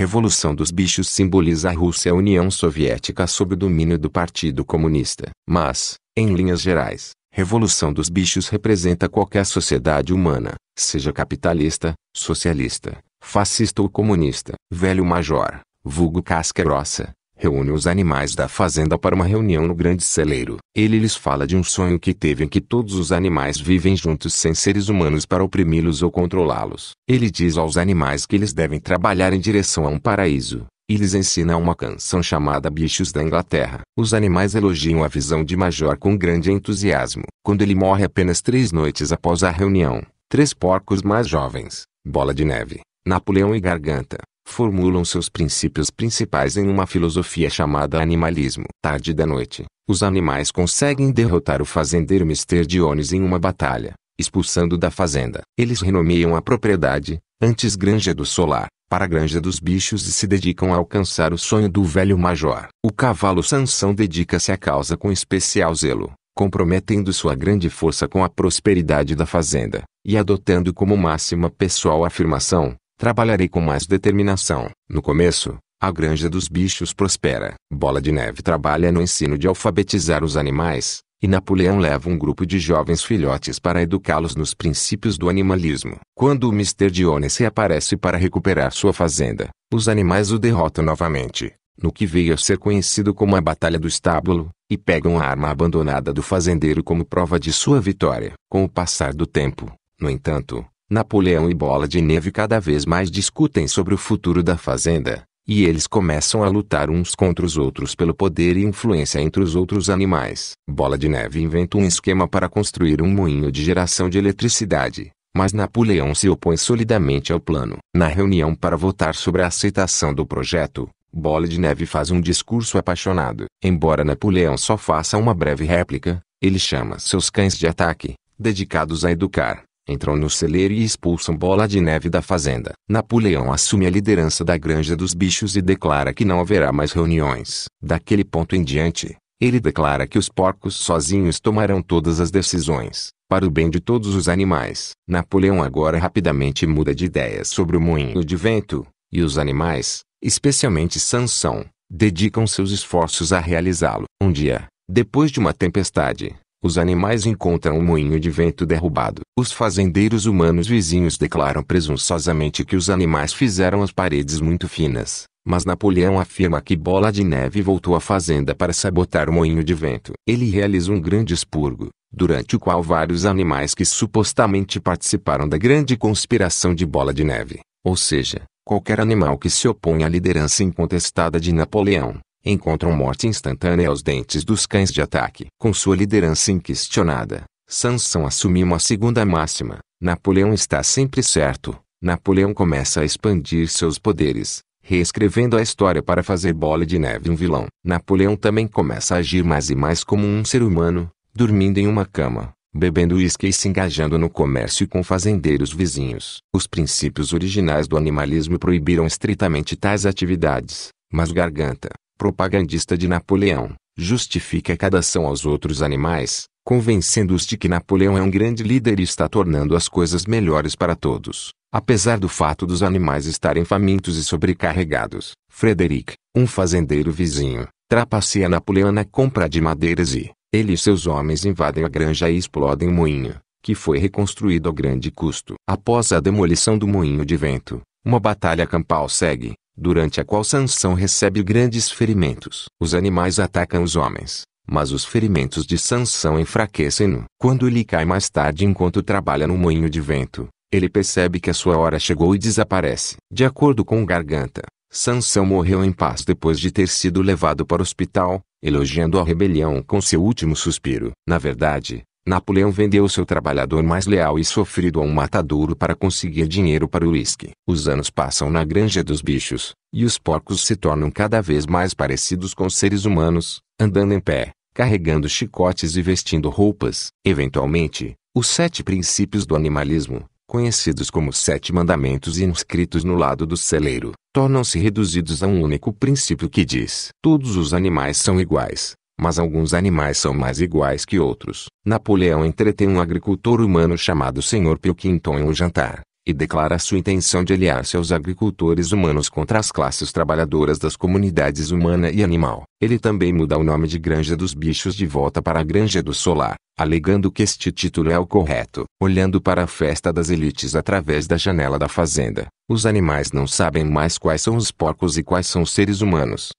Revolução dos Bichos simboliza a Rússia e a União Soviética sob o domínio do Partido Comunista. Mas, em linhas gerais, Revolução dos Bichos representa qualquer sociedade humana, seja capitalista, socialista, fascista ou comunista. Velho Major, vulgo casca grossa, reúne os animais da fazenda para uma reunião no grande celeiro. Ele lhes fala de um sonho que teve em que todos os animais vivem juntos sem seres humanos para oprimi-los ou controlá-los. Ele diz aos animais que eles devem trabalhar em direção a um paraíso. E lhes ensina uma canção chamada Bichos da Inglaterra. Os animais elogiam a visão de Major com grande entusiasmo. Quando ele morre apenas três noites após a reunião, três porcos mais jovens, Bola de Neve, Napoleão e Garganta, formulam seus princípios principais em uma filosofia chamada animalismo. Tarde da noite, os animais conseguem derrotar o fazendeiro Mr. Dionis em uma batalha, expulsando da fazenda. Eles renomeiam a propriedade, antes Granja do Solar, para Granja dos Bichos e se dedicam a alcançar o sonho do velho major. O cavalo Sansão dedica-se à causa com especial zelo, comprometendo sua grande força com a prosperidade da fazenda, e adotando como máxima pessoal a afirmação, Trabalharei com mais determinação. No começo, a granja dos bichos prospera. Bola de Neve trabalha no ensino de alfabetizar os animais, e Napoleão leva um grupo de jovens filhotes para educá-los nos princípios do animalismo. Quando o Mr. Dionísio aparece para recuperar sua fazenda, os animais o derrotam novamente, no que veio a ser conhecido como a Batalha do Estábulo, e pegam a arma abandonada do fazendeiro como prova de sua vitória. Com o passar do tempo, no entanto, Napoleão e Bola de Neve cada vez mais discutem sobre o futuro da fazenda, e eles começam a lutar uns contra os outros pelo poder e influência entre os outros animais. Bola de Neve inventa um esquema para construir um moinho de geração de eletricidade, mas Napoleão se opõe solidamente ao plano. Na reunião para votar sobre a aceitação do projeto, Bola de Neve faz um discurso apaixonado. Embora Napoleão só faça uma breve réplica, ele chama seus cães de ataque, dedicados a educar entram no celeiro e expulsam Bola de Neve da fazenda. Napoleão assume a liderança da Granja dos Bichos e declara que não haverá mais reuniões. Daquele ponto em diante, ele declara que os porcos sozinhos tomarão todas as decisões, para o bem de todos os animais. Napoleão agora rapidamente muda de ideia sobre o moinho de vento, e os animais, especialmente Sansão, dedicam seus esforços a realizá-lo. Um dia, depois de uma tempestade, os animais encontram um moinho de vento derrubado. Os fazendeiros humanos vizinhos declaram presunçosamente que os animais fizeram as paredes muito finas, mas Napoleão afirma que Bola de Neve voltou à fazenda para sabotar o moinho de vento. Ele realiza um grande expurgo, durante o qual vários animais que supostamente participaram da grande conspiração de Bola de Neve, ou seja, qualquer animal que se opõe à liderança incontestada de Napoleão, encontram morte instantânea aos dentes dos cães de ataque. Com sua liderança inquestionada, Sansão assume uma segunda máxima: Napoleão está sempre certo. Napoleão começa a expandir seus poderes, reescrevendo a história para fazer bola de neve um vilão. Napoleão também começa a agir mais e mais como um ser humano, dormindo em uma cama, bebendo uísque e se engajando no comércio com fazendeiros vizinhos. Os princípios originais do animalismo proibiram estritamente tais atividades, mas Garganta, propagandista de Napoleão, justifica cada ação aos outros animais, convencendo-os de que Napoleão é um grande líder e está tornando as coisas melhores para todos, apesar do fato dos animais estarem famintos e sobrecarregados. Frederic, um fazendeiro vizinho, trapaceia Napoleão na compra de madeiras e, ele e seus homens invadem a granja e explodem o moinho, que foi reconstruído a grande custo. Após a demolição do moinho de vento, uma batalha campal segue, durante a qual Sansão recebe grandes ferimentos. Os animais atacam os homens, mas os ferimentos de Sansão enfraquecem-no. Quando ele cai mais tarde enquanto trabalha no moinho de vento, ele percebe que a sua hora chegou e desaparece. De acordo com Garganta, Sansão morreu em paz depois de ter sido levado para o hospital, elogiando a rebelião com seu último suspiro. Na verdade, Napoleão vendeu seu trabalhador mais leal e sofrido a um matadouro para conseguir dinheiro para o uísque. Os anos passam na granja dos bichos, e os porcos se tornam cada vez mais parecidos com seres humanos, andando em pé, carregando chicotes e vestindo roupas. Eventualmente, os sete princípios do animalismo, conhecidos como sete mandamentos e inscritos no lado do celeiro, tornam-se reduzidos a um único princípio que diz: Todos os animais são iguais, mas alguns animais são mais iguais que outros. Napoleão entretém um agricultor humano chamado Sr. Pilkington em um jantar, e declara sua intenção de aliar-se aos agricultores humanos contra as classes trabalhadoras das comunidades humana e animal. Ele também muda o nome de Granja dos Bichos de volta para a Granja do Solar, alegando que este título é o correto. Olhando para a festa das elites através da janela da fazenda, os animais não sabem mais quais são os porcos e quais são os seres humanos.